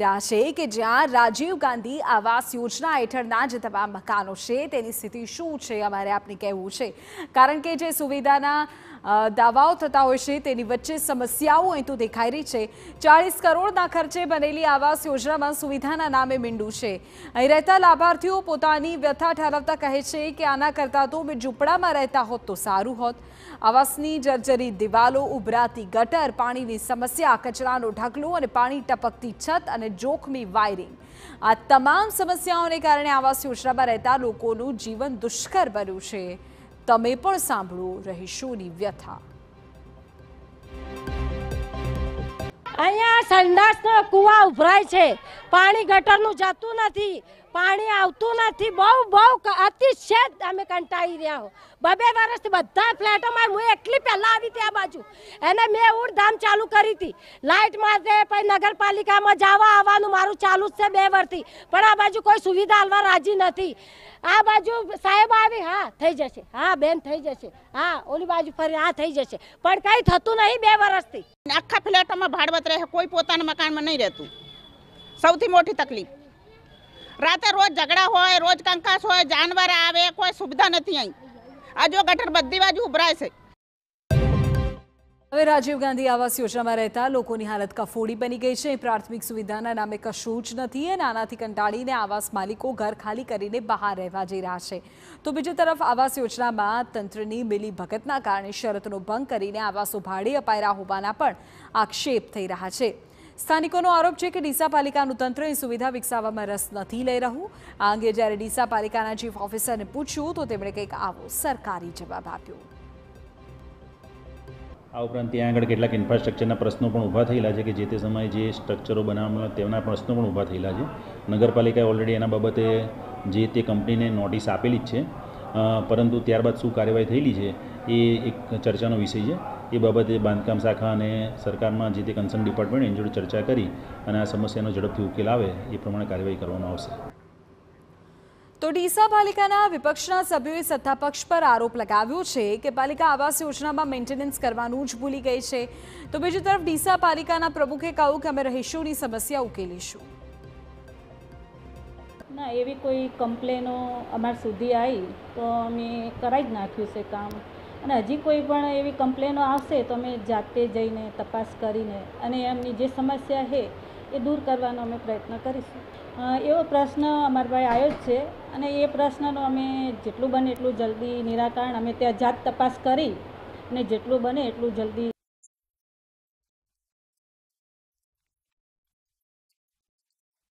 રહ્યા છે કે જ્યાં રાજીવ ગાંધી આવાસ યોજના હેઠળના જે તમામ મકાનો છે તેની સ્થિતિ શું છે અમારે આપને કહેવું છે કારણ કે જે સુવિધાના દાવાઓ થતા હોય છે તેની વચ્ચે સમસ્યાઓ અહીં તો દેખાઈ રહી છે ચાળીસ કરોડના ખર્ચે બનેલી આવાસ યોજનામાં સુવિધાના નામે મીંડું છે અહીં રહેતા લાભાર્થીઓ પોતાની વ્યથા ઠરાવતા કહે છે કે આના કરતાં તો મેં ઝૂંપડામાં રહેતા હોત તો સારું હોત આવાસની જર્જરી દિવાલો ઉભરાતી ગટર પાણીની સમસ્યા કચરાનો ઢગલો અને પાણી ટપકતી છત અને અને જોખમી વાયરિંગ આ તમામ સમસ્યાઓને કારણે આવાસ યોજનામાં રહેતા લોકોનું જીવન દુષ્કર બન્યું છે તમે પણ સાંભળો રહીશોની વ્યથા અહીંયા સંડાસનો કુવા ઉભરાય છે પાણી ગટરનું જતું નથી પાણી આવતું નથી બહુ બહુ અતિશય અમે કંટાળી રહ્યા હો બબે વર્ષથી બધા ફ્લેટોમાં હું એકલી પહેલાં આવી ત્યાં બાજુ એને મેં ઉડધામ ચાલુ કરી હતી લાઇટ માટે પછી નગરપાલિકામાં જવા આવવાનું મારું ચાલુ જ છે બે વર્ષથી પણ આ બાજુ કોઈ સુવિધા હાલવા રાજી નથી આ બાજુ સાહેબ આવી હા થઈ જશે હા બેન થઈ જશે હા ઓલી બાજુ ફરી હા થઈ જશે પણ કંઈ થતું નહીં બે વર્ષથી આખા ફ્લેટોમાં ભાડવત રહે કોઈ પોતાના મકાનમાં નહીં રહેતું સૌથી મોટી તકલીફ રાતે રોજ ઝઘડા હોય રોજ કંકાસ હોય જાનવર આવે કોઈ સુવિધા નથી અહીં આજો ગટર બધી બાજુ ઉભરાય છે હવે રાજીવ ગાંધી આવાસ યોજનામાં રહેતા લોકોની હાલત કફોડી બની ગઈ છે પ્રાથમિક સુવિધાના નામે કશું જ નથી અને આનાથી કંટાળીને આવાસ માલિકો ઘર ખાલી કરીને બહાર રહેવા જઈ રહ્યા છે તો બીજી તરફ આવાસ યોજનામાં તંત્રની મિલી ભગતના કારણે શરતનો ભંગ કરીને આવાસો ભાડે અપાઈ રહ્યા હોવાના પણ આક્ષેપ થઈ રહ્યા છે સ્થાનિકોનો આરોપ છે કે ડીસા પાલિકાનું તંત્ર એ સુવિધા વિકસાવવામાં રસ નથી લઈ રહ્યું આ અંગે જ્યારે ડીસા પાલિકાના ચીફ ઓફિસરને પૂછ્યું તો તેમણે કંઈક આવો સરકારી જવાબ આપ્યો આ ઉપરાંત ત્યાં આગળ કેટલાક ઇન્ફ્રાસ્ટ્રક્ચરના પ્રશ્નો પણ ઊભા થયેલા છે કે જે તે સમયે જે સ્ટ્રક્ચરો બનાવવામાં તેના પ્રશ્નો પણ ઊભા થયેલા છે નગરપાલિકાએ ઓલરેડી એના બાબતે જે તે કંપનીને નોટિસ આપેલી જ છે પરંતુ ત્યારબાદ શું કાર્યવાહી થયેલી છે એ એક ચર્ચાનો વિષય છે એ બાબતે બાંધકામ શાખા અને સરકારમાં જે તે કન્સર્ન ડિપાર્ટમેન્ટ એની જોડે ચર્ચા કરી અને આ સમસ્યાનો ઝડપથી ઉકેલ આવે એ પ્રમાણે કાર્યવાહી કરવામાં આવશે તો ડીસા પાલિકાના વિપક્ષના સભ્યોએ સત્તાપક્ષ પર આરોપ લગાવ્યો છે કે પાલિકા આવાસ યોજનામાં મેન્ટેનન્સ કરવાનું જ ભૂલી ગઈ છે તો બીજી તરફ ડીસા પાલિકાના પ્રમુખે કહ્યું કે અમે રહીશોની સમસ્યા ઉકેલીશું ના એવી કોઈ કમ્પ્લેનો અમારા સુધી આવી તો અમે કરાવી જ નાખ્યું છે કામ અને હજી કોઈ પણ એવી કમ્પ્લેનો આવશે તો અમે જાતે જઈને તપાસ કરીને અને એમની જે સમસ્યા છે એ દૂર કરવાનો અમે પ્રયત્ન કરીશું એવો પ્રશ્ન અમારા પાસે આવ્યો જ છે અને એ પ્રશ્નનો અમે જેટલું બને એટલું જલ્દી નિરાકરણ અમે ત્યાં જાત તપાસ કરી અને જેટલું બને એટલું જલ્દી